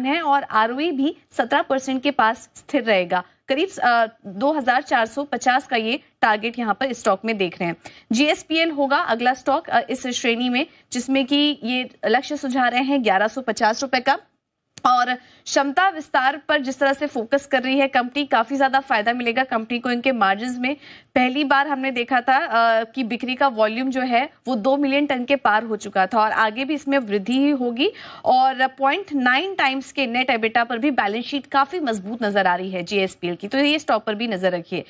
है और आर भी 17 परसेंट के पास स्थिर रहेगा करीब दो हजार चार सौ पचास का ये टारगेट यहाँ पर स्टॉक में देख रहे हैं जीएसपीएल होगा अगला स्टॉक इस श्रेणी में जिसमें कि ये लक्ष्य सुझा रहे हैं ग्यारह पचास रुपए का और क्षमता विस्तार पर जिस तरह से फोकस कर रही है कंपनी काफी ज्यादा फायदा मिलेगा कंपनी को इनके मार्जिन में पहली बार हमने देखा था आ, कि बिक्री का वॉल्यूम जो है वो दो मिलियन टन के पार हो चुका था और आगे भी इसमें वृद्धि ही होगी और पॉइंट नाइन टाइम्स के नेट एबिटा पर भी बैलेंस शीट काफी मजबूत नजर आ रही है जीएसपीएल की तो ये स्टॉक पर भी नजर रखिए